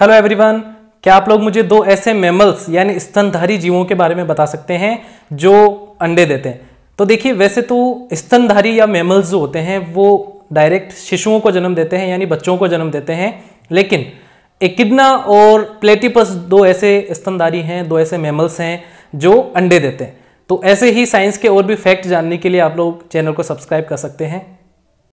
hello everyone क्या आप लोग मुझे दो ऐसे मेमल्स यानी स्तनधारी जीवों के बारे में बता सकते हैं जो अंडे देते हैं तो देखिए वैसे तो स्तनधारी या मेमल्स जो होते हैं वो डायरेक्ट शिशुओं को जन्म देते हैं यानी बच्चों को जन्म देते हैं लेकिन एकिडना और प्लेटिपस दो ऐसे स्तनधारी हैं दो ऐसे मेमल्स हैं जो अंडे देते हैं तो ऐसे ही साइंस के और भी फैक्ट जानने के लिए आप लोग चैनल को सब्सक्राइब कर सकते हैं